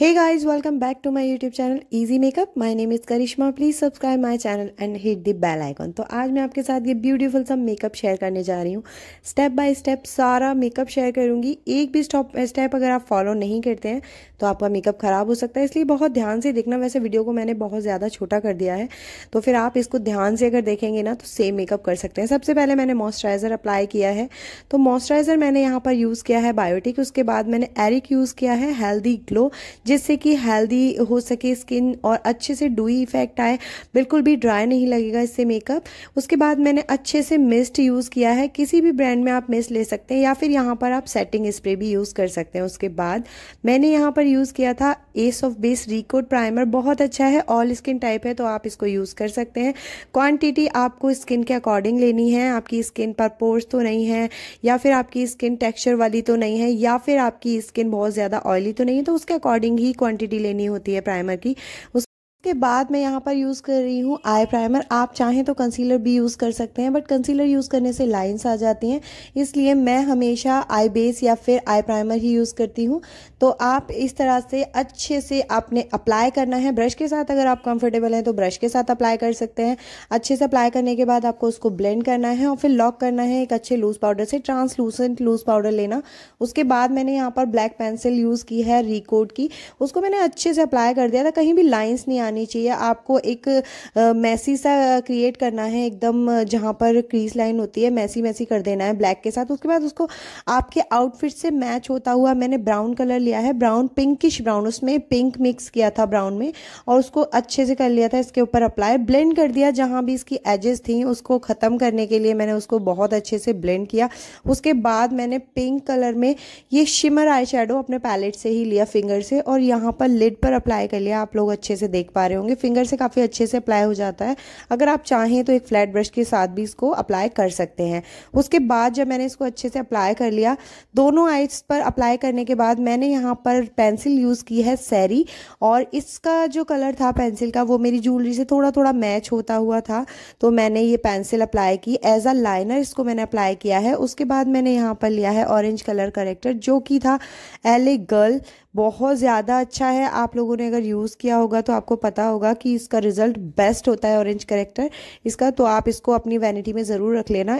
Hey guys, welcome back to my YouTube channel Easy Makeup. My name is Karishma. Please subscribe my channel and hit the bell icon. तो आज मैं आपके साथ ये beautiful सा makeup share करने जा रही हूँ स्टेप बाय स्टेप सारा मेकअप शेयर करूँगी एक भी स्टेप अगर आप फॉलो नहीं करते हैं तो आपका मेकअप खराब हो सकता है इसलिए बहुत ध्यान से देखना वैसे वीडियो को मैंने बहुत ज़्यादा छोटा कर दिया है तो फिर आप इसको ध्यान से अगर देखेंगे ना तो सेम मेकअप कर सकते हैं सबसे पहले मैंने मॉइस्चराइज़र अप्लाई किया है तो मॉइस्चराइज़र मैंने यहाँ पर यूज़ किया है बायोटिक उसके बाद मैंने एरिक यूज़ किया है हेल्दी ग्लो जिससे कि हेल्दी हो सके स्किन और अच्छे से डूई इफेक्ट आए बिल्कुल भी ड्राई नहीं लगेगा इससे मेकअप उसके बाद मैंने अच्छे से मिस्ट यूज़ किया है किसी भी ब्रांड में आप मिस्ट ले सकते हैं या फिर यहाँ पर आप सेटिंग स्प्रे भी यूज़ कर सकते हैं उसके बाद मैंने यहाँ पर यूज़ किया था एस ऑफ बेस रिकोड प्राइमर बहुत अच्छा है ऑल स्किन टाइप है तो आप इसको यूज़ कर सकते हैं क्वान्टिटी आपको स्किन के अकॉर्डिंग लेनी है आपकी स्किन पर पोर्स तो नहीं है या फिर आपकी स्किन टेक्स्चर वाली तो नहीं है या फिर आपकी स्किन बहुत ज़्यादा ऑयली तो नहीं है तो उसके अकॉर्डिंग ही क्वांटिटी लेनी होती है प्राइमर की उस के बाद मैं यहाँ पर यूज़ कर रही हूँ आई प्राइमर आप चाहें तो कंसीलर भी यूज़ कर सकते हैं बट कंसीलर यूज़ करने से लाइंस आ जाती हैं इसलिए मैं हमेशा आई बेस या फिर आई प्राइमर ही यूज़ करती हूँ तो आप इस तरह से अच्छे से आपने अप्लाई करना है ब्रश के साथ अगर आप कंफर्टेबल हैं तो ब्रश के साथ अप्लाई कर सकते हैं अच्छे से अप्लाई करने के बाद आपको उसको ब्लेंड करना है और फिर लॉक करना है एक अच्छे लूज़ पाउडर से ट्रांसलूसेंट लूज़ पाउडर लेना उसके बाद मैंने यहाँ पर ब्लैक पेंसिल यूज़ की है रिकोड की उसको मैंने अच्छे से अप्लाई कर दिया था कहीं भी लाइन्स नहीं आनी चाहिए आपको एक मैसी सा क्रिएट करना है एकदम जहाँ पर क्रीज लाइन होती है मैसी मैसी कर देना है ब्लैक के साथ उसके बाद उसको आपके आउटफिट से मैच होता हुआ मैंने ब्राउन कलर लिया है ब्राउन पिंकिश ब्राउन उसमें पिंक मिक्स किया था ब्राउन में और उसको अच्छे से कर लिया था इसके ऊपर अप्लाई ब्लेंड कर दिया जहाँ भी इसकी एजेस थी उसको ख़त्म करने के लिए मैंने उसको बहुत अच्छे से ब्लेंड किया उसके बाद मैंने पिंक कलर में ये शिमर आई अपने पैलेट से ही लिया फिंगर से और यहाँ पर लिड पर अप्लाई कर लिया आप लोग अच्छे से देख पा रहे होंगे फिंगर से काफ़ी अच्छे से अप्लाई हो जाता है अगर आप चाहें तो एक फ्लैट ब्रश के साथ भी इसको अप्लाई कर सकते हैं उसके बाद जब मैंने इसको अच्छे से अप्लाई कर लिया दोनों आइज पर अप्लाई करने के बाद मैंने यहाँ पर पेंसिल यूज़ की है सैरी और इसका जो कलर था पेंसिल का वो मेरी ज्वेलरी से थोड़ा थोड़ा मैच होता हुआ था तो मैंने ये पेंसिल अप्लाई की एज अ लाइनर इसको मैंने अप्लाई किया है उसके बाद मैंने यहाँ पर लिया है ऑरेंज कलर करेक्टर जो कि था एले गर्ल बहुत ज़्यादा अच्छा है आप लोगों ने अगर यूज़ किया होगा तो आपको पता होगा कि इसका रिज़ल्ट बेस्ट होता है ऑरेंज करेक्टर इसका तो आप इसको अपनी वैनिटी में ज़रूर रख लेना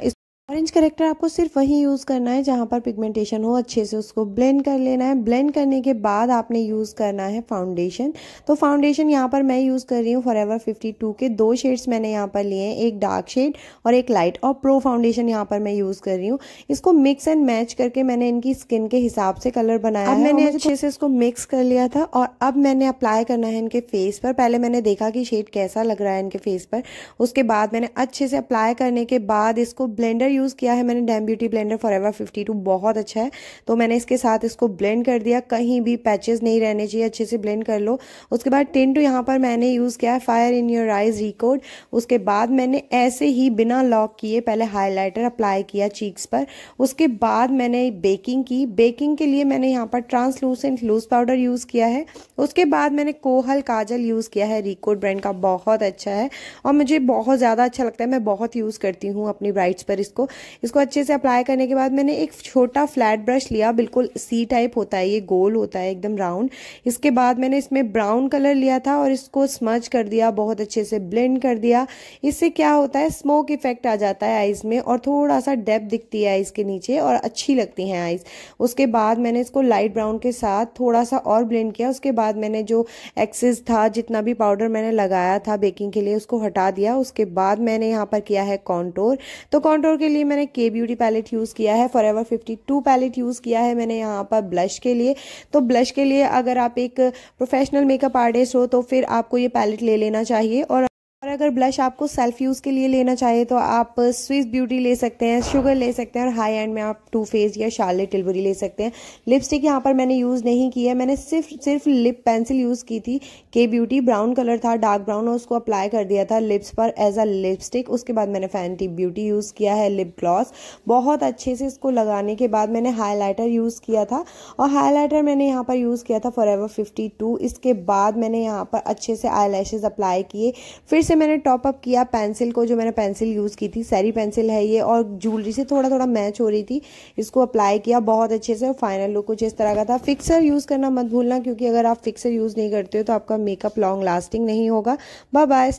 ऑरेंज करेक्टर आपको सिर्फ वहीं यूज़ करना है जहाँ पर पिगमेंटेशन हो अच्छे से उसको ब्लेंड कर लेना है ब्लेंड करने के बाद आपने यूज़ करना है फाउंडेशन तो फाउंडेशन यहाँ पर मैं यूज़ कर रही हूँ फॉर एवर फिफ्टी टू के दो शेड्स मैंने यहाँ पर लिए हैं एक डार्क शेड और एक लाइट और प्रो फाउंडेशन यहाँ पर मैं यूज़ कर रही हूँ इसको मिक्स एंड मैच करके मैंने इनकी स्किन के हिसाब से कलर बनाया अब मैंने अच्छे से इसको मिक्स कर लिया था और अब मैंने अप्लाई करना है इनके फेस पर पहले मैंने देखा कि शेड कैसा लग रहा है इनके फेस पर उसके बाद मैंने अच्छे से अप्लाई करने के बाद इसको ब्लेंडर यूज़ किया है मैंने डैम beauty blender forever fifty two बहुत अच्छा है तो मैंने इसके साथ इसको ब्लेंड कर दिया कहीं भी पैचेज नहीं रहने चाहिए अच्छे से ब्लेंड कर लो उसके बाद टिन टू यहाँ पर मैंने यूज़ किया है fire in your eyes Recode उसके बाद मैंने ऐसे ही बिना लॉक किए पहले हाईलाइटर अप्लाई किया चीक्स पर उसके बाद मैंने बेकिंग की बेकिंग के लिए मैंने यहाँ पर ट्रांसलूसेंट लूज पाउडर यूज़ किया है उसके बाद मैंने कोहल काजल यूज़ किया है रिकोड ब्रांड का बहुत अच्छा है और मुझे बहुत ज़्यादा अच्छा लगता है मैं बहुत यूज़ करती हूँ अपनी ब्राइट्स पर इसको इसको अच्छे से अप्लाई करने के बाद मैंने एक छोटा फ्लैट ब्रश लिया बिल्कुल सी टाइप होता है ये गोल होता है एकदम राउंड इसके बाद मैंने इसमें ब्राउन कलर लिया था और इसको स्मच कर दिया बहुत अच्छे से ब्लेंड कर दिया इससे क्या होता है स्मोक इफेक्ट आ जाता है आइज़ में और थोड़ा सा डेप दिखती है आइज़ के नीचे और अच्छी लगती हैं आइज़ उसके बाद मैंने इसको लाइट ब्राउन के साथ थोड़ा सा और ब्लेंड किया उसके बाद मैंने जो एक्सेस था जितना भी पाउडर मैंने लगाया था बेकिंग के लिए उसको हटा दिया उसके बाद मैंने यहाँ पर किया है कॉन्टोर तो कॉन्टोर के लिए लिए मैंने के ब्यूटी पैलेट यूज़ किया है forever fifty two palette use किया है मैंने यहाँ पर ब्लश के लिए तो ब्लश के लिए अगर आप एक प्रोफेशनल मेकअप आर्टिस्ट हो तो फिर आपको ये पैलेट ले लेना चाहिए और और अगर ब्लश आपको सेल्फ यूज़ के लिए लेना चाहिए तो आप स्विस uh, ब्यूटी ले सकते हैं शुगर ले सकते हैं और हाई एंड में आप टू फेस या शार्ले टिलबरी ले सकते हैं लिपस्टिक यहाँ पर मैंने यूज़ नहीं की है मैंने सिर्फ सिर्फ लिप पेंसिल यूज़ की थी के ब्यूटी ब्राउन कलर था डार्क ब्राउन और उसको अप्लाई कर दिया था लिप्स पर एज अ लिपस्टिक उसके बाद मैंने फैंटी ब्यूटी यूज़ किया है लिप ग्लॉस बहुत अच्छे से इसको लगाने के बाद मैंने हाईलाइटर यूज़ किया था और हाईलाइटर मैंने यहाँ पर यूज़ किया था फॉर एवर इसके बाद मैंने यहाँ पर अच्छे से आई अप्लाई किए फिर से मैंने टॉप अप किया पेंसिल को जो मैंने पेंसिल यूज़ की थी सैरी पेंसिल है ये और ज्वेलरी से थोड़ा थोड़ा मैच हो रही थी इसको अप्लाई किया बहुत अच्छे से और फाइनल लुक कुछ इस तरह का था फिक्सर यूज़ करना मत भूलना क्योंकि अगर आप फिक्सर यूज़ नहीं करते हो तो आपका मेकअप लॉन्ग लास्टिंग नहीं होगा बाय बाय